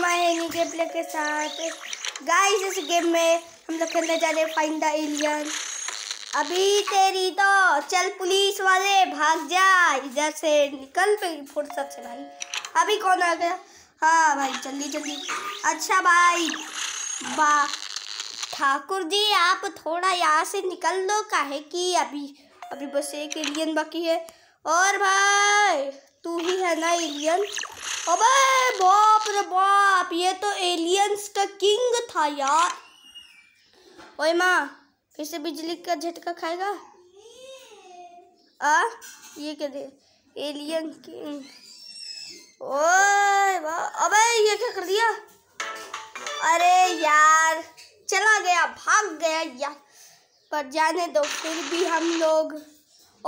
welcome आए new game play के साथ गाइस इस गेम में हम लोग खेलने जा रहे हैं फाइंड द एलियन अभी तेरी तो चल पुलिस वाले भाग जा इधर से निकल पे फुर्सत से भाई अभी कौन आ गया हाँ भाई जल्दी जल्दी अच्छा भाई बा ठाकुर जी आप थोड़ा यहाँ से निकल दो काहे कि अभी अभी बस एक एलियन बाकी है और भाई तू ही है ना एलियन अबे बाप रे बाप ये तो एलियंस का किंग था यार ओए माँ फिर से बिजली का झटका खाएगा आ ये क्या दे एलियन किंग ओए अबे ये क्या कर दिया अरे यार चला गया भाग गया यार पर जाने दो फिर भी हम लोग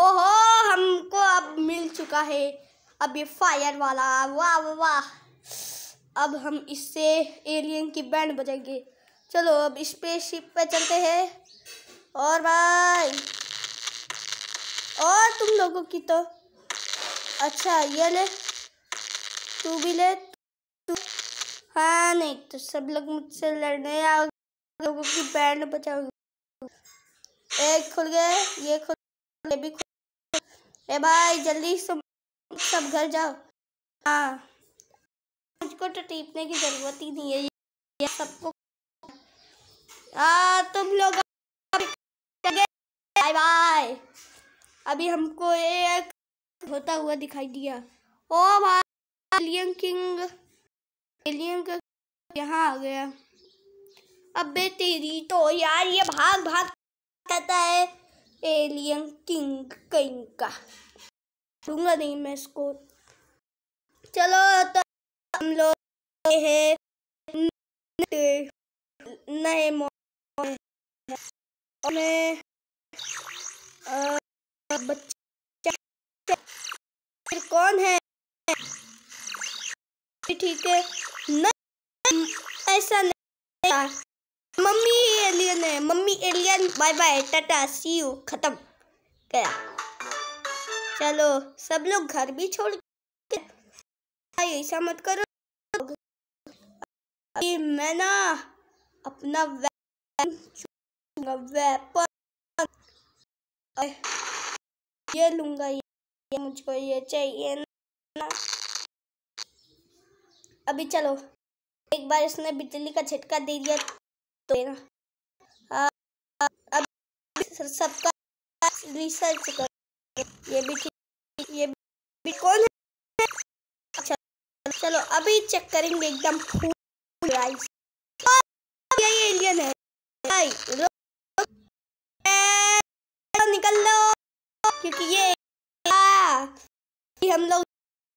ओहो हमको अब मिल चुका है अब ये फायर वाला वाह वाह अब हम इससे एलियन की बैंड बजाएंगे चलो अब स्पेसशिप पे चलते हैं और भाई और तुम लोगों की तो अच्छा ये ले तू भी ले तू हाँ नहीं तो सब लोग मुझसे लड़ने आओगे लोगों की बैंड बचाओगे एक खुल गए ये खुल ये भी खुल ए भाई जल्दी से सब घर जाओ हाँ मुझको तो टीपने की ज़रूरत ही नहीं है ये सबको आ तुम लोग बाय बाय अभी हमको एक होता हुआ दिखाई दिया ओ भाई एलियन किंग एलियन का यहाँ आ गया अबे तेरी तो यार ये भाग भाग कहता है एलियन किंग कहीं का दूंगा नहीं मैं इसको चलो तो हम लोग हैं नए मैं फिर कौन है ठीक है नहीं ऐसा नहीं मम्मी एलियन है mummy alien bye bye tata see you खत्म गया चलो सब लोग घर भी छोड़ के ऐसा मत करो अभी मैं ना अपना वेपन ये लूँगा ये मुझको ये चाहिए ना अभी चलो एक बार इसने बिजली का झटका दे दिया तो ना अब सबका रिसर्च कर ये भी ठीक ये भी कौन है अच्छा चलो अभी चेक करेंगे एकदम फूल राइस यही एलियन है भाई निकल लो क्योंकि ये हम लोग